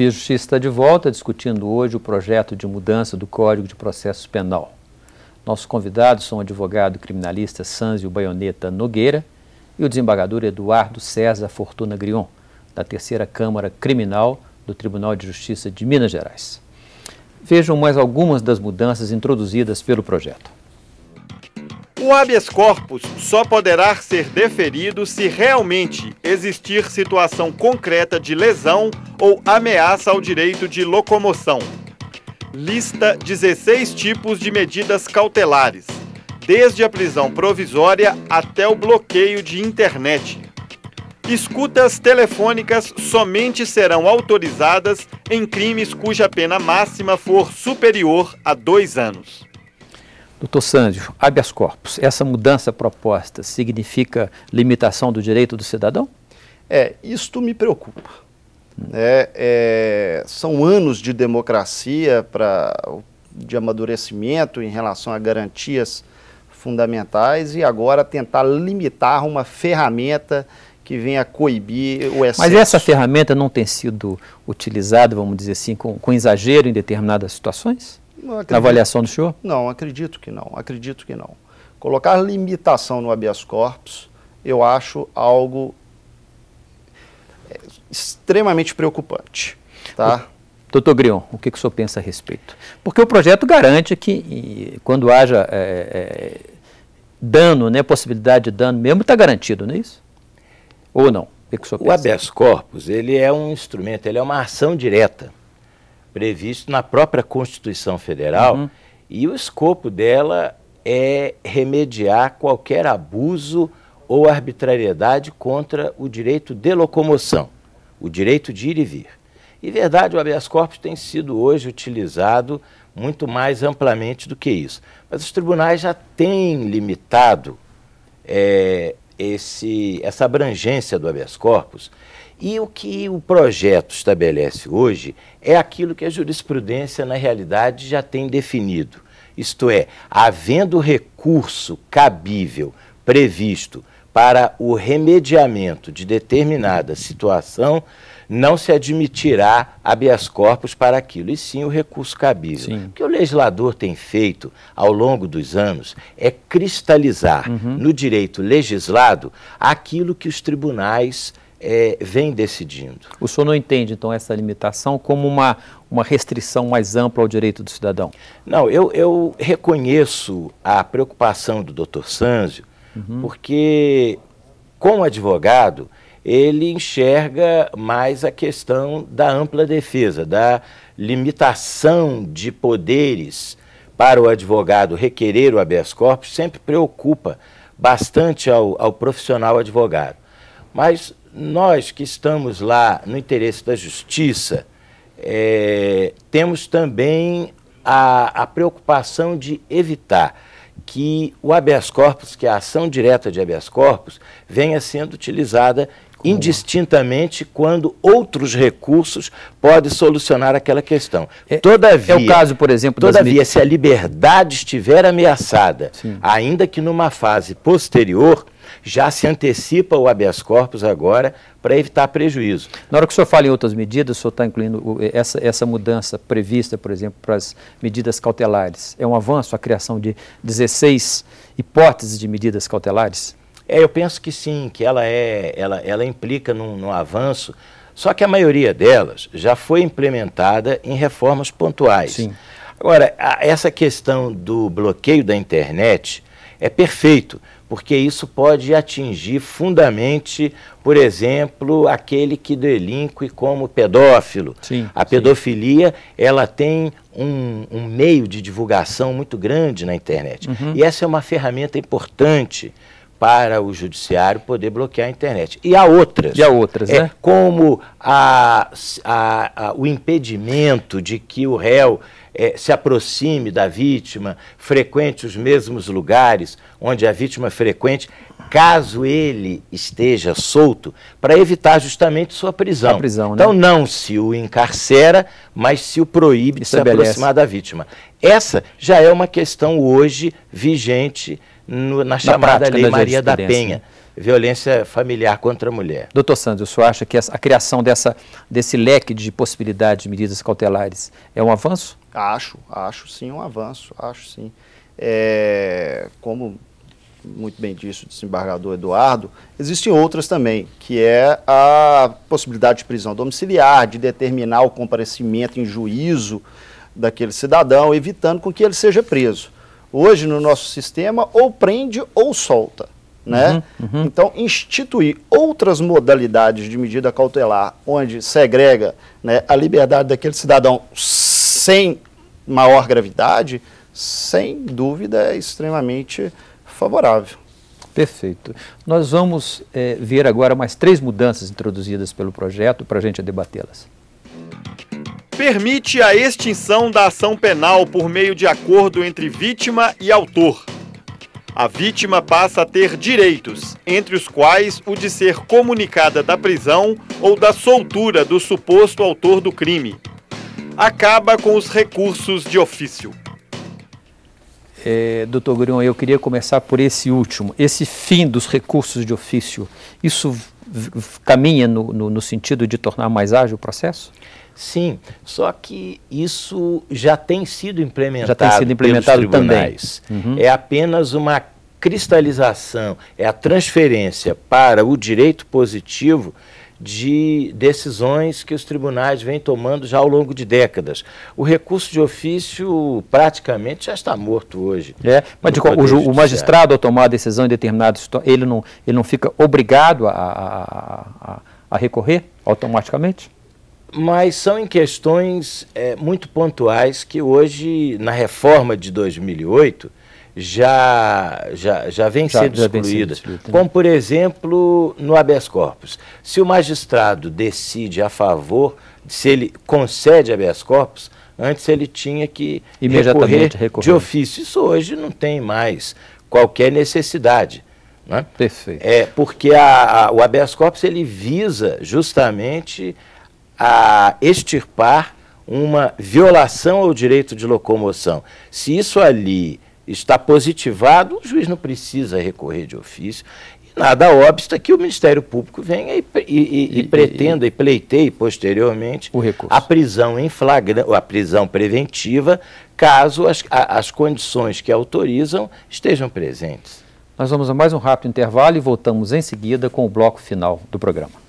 Via Justiça está de volta discutindo hoje o projeto de mudança do Código de Processo Penal. Nossos convidados são o advogado criminalista Sanzio Baioneta Nogueira e o desembargador Eduardo César Fortuna Grion, da Terceira Câmara Criminal do Tribunal de Justiça de Minas Gerais. Vejam mais algumas das mudanças introduzidas pelo projeto. O habeas corpus só poderá ser deferido se realmente existir situação concreta de lesão ou ameaça ao direito de locomoção. Lista 16 tipos de medidas cautelares, desde a prisão provisória até o bloqueio de internet. Escutas telefônicas somente serão autorizadas em crimes cuja pena máxima for superior a dois anos. Doutor Sândio, habeas corpus, essa mudança proposta significa limitação do direito do cidadão? É, isto me preocupa. É, é, são anos de democracia, pra, de amadurecimento em relação a garantias fundamentais e agora tentar limitar uma ferramenta que venha coibir o excesso. Mas essa ferramenta não tem sido utilizada, vamos dizer assim, com, com exagero em determinadas situações? Acredito, na avaliação do senhor? Não, acredito que não, acredito que não. Colocar limitação no habeas corpus, eu acho algo é, extremamente preocupante. Tá? Doutor Grion, o que, que o senhor pensa a respeito? Porque o projeto garante que, e, quando haja é, é, dano, né, possibilidade de dano mesmo, está garantido, não é isso? Ou não? O, que que o, o habeas corpus ele é um instrumento, ele é uma ação direta previsto na própria Constituição Federal uhum. e o escopo dela é remediar qualquer abuso ou arbitrariedade contra o direito de locomoção, o direito de ir e vir. E verdade, o habeas corpus tem sido hoje utilizado muito mais amplamente do que isso. Mas os tribunais já têm limitado é, esse, essa abrangência do habeas corpus. E o que o projeto estabelece hoje é aquilo que a jurisprudência, na realidade, já tem definido. Isto é, havendo recurso cabível previsto para o remediamento de determinada situação, não se admitirá habeas corpus para aquilo, e sim o recurso cabível. Sim. O que o legislador tem feito ao longo dos anos é cristalizar uhum. no direito legislado aquilo que os tribunais é, vêm decidindo. O senhor não entende, então, essa limitação como uma, uma restrição mais ampla ao direito do cidadão? Não, eu, eu reconheço a preocupação do doutor Sanzio Uhum. Porque, como advogado, ele enxerga mais a questão da ampla defesa, da limitação de poderes para o advogado requerer o habeas corpus, sempre preocupa bastante ao, ao profissional advogado. Mas nós que estamos lá no interesse da justiça, é, temos também a, a preocupação de evitar que o habeas corpus, que é a ação direta de habeas corpus, venha sendo utilizada indistintamente quando outros recursos podem solucionar aquela questão. É, todavia, é o caso, por exemplo, todavia, se a liberdade estiver ameaçada, Sim. ainda que numa fase posterior, já se antecipa o habeas corpus agora para evitar prejuízo. Na hora que o senhor fala em outras medidas, o senhor está incluindo eh, essa, essa mudança prevista, por exemplo, para as medidas cautelares. É um avanço a criação de 16 hipóteses de medidas cautelares? É, eu penso que sim, que ela é, ela, ela implica num, num avanço, só que a maioria delas já foi implementada em reformas pontuais. Sim. Agora, a, essa questão do bloqueio da internet é perfeito, porque isso pode atingir fundamente, por exemplo, aquele que delinque como pedófilo. Sim, a pedofilia sim. ela tem um, um, meio de divulgação muito grande na internet. Uhum. E essa é uma ferramenta importante para o judiciário poder bloquear a internet. E há outras. E há outras, é, né? Como a, a, a, o impedimento de que o réu é, se aproxime da vítima, frequente os mesmos lugares onde a vítima é frequente caso ele esteja solto, para evitar justamente sua prisão. prisão né? então, né? não se o encarcera, mas se o proíbe de se aproximar da vítima. Essa já é uma questão hoje vigente no, na chamada na Lei da Maria da Penha. Né? Violência familiar contra a mulher. Doutor Santos, o senhor acha que a criação dessa, desse leque de possibilidades de medidas cautelares é um avanço? Acho, acho sim um avanço, acho sim. É, como muito bem disso o desembargador Eduardo, existem outras também, que é a possibilidade de prisão domiciliar, de determinar o comparecimento em juízo daquele cidadão, evitando com que ele seja preso. Hoje, no nosso sistema, ou prende ou solta. Né? Uhum, uhum. Então, instituir outras modalidades de medida cautelar, onde segrega né, a liberdade daquele cidadão sem maior gravidade, sem dúvida é extremamente favorável. Perfeito. Nós vamos é, ver agora mais três mudanças introduzidas pelo projeto para a gente debatê-las. Permite a extinção da ação penal por meio de acordo entre vítima e autor. A vítima passa a ter direitos, entre os quais o de ser comunicada da prisão ou da soltura do suposto autor do crime. Acaba com os recursos de ofício é, doutor Gurion, eu queria começar por esse último, esse fim dos recursos de ofício, isso caminha no, no, no, sentido de tornar mais ágil o processo? Sim, só que isso já tem sido implementado. Já tem sido implementado também. Uhum. É apenas uma cristalização, é a transferência para o direito positivo de decisões que os tribunais vêm tomando já ao longo de décadas. O recurso de ofício praticamente já está morto hoje. É, mas de, o, o, magistrado ao tomar a decisão em determinado ele não ele não fica obrigado a, a, a, a recorrer automaticamente? mas são em questões é, muito pontuais que hoje, na reforma de 2008, já, já, já vem já, sendo já excluídas. Sendo excluída, como, por exemplo, no habeas corpus. Se o magistrado decide a favor, se ele concede habeas corpus, antes ele tinha que recorrer, recorrer. de ofício. Isso hoje não tem mais qualquer necessidade. Né? Perfeito. É, porque a, a, o habeas corpus ele visa justamente a extirpar uma violação ao direito de locomoção. Se isso ali está positivado, o juiz não precisa recorrer de ofício. E nada obsta que o Ministério Público venha e, e, e, e pretenda e, pleiteie posteriormente a prisão em flagrante, a prisão preventiva, caso as, a, as condições que autorizam estejam presentes. Nós vamos a mais um rápido intervalo e voltamos em seguida com o bloco final do programa.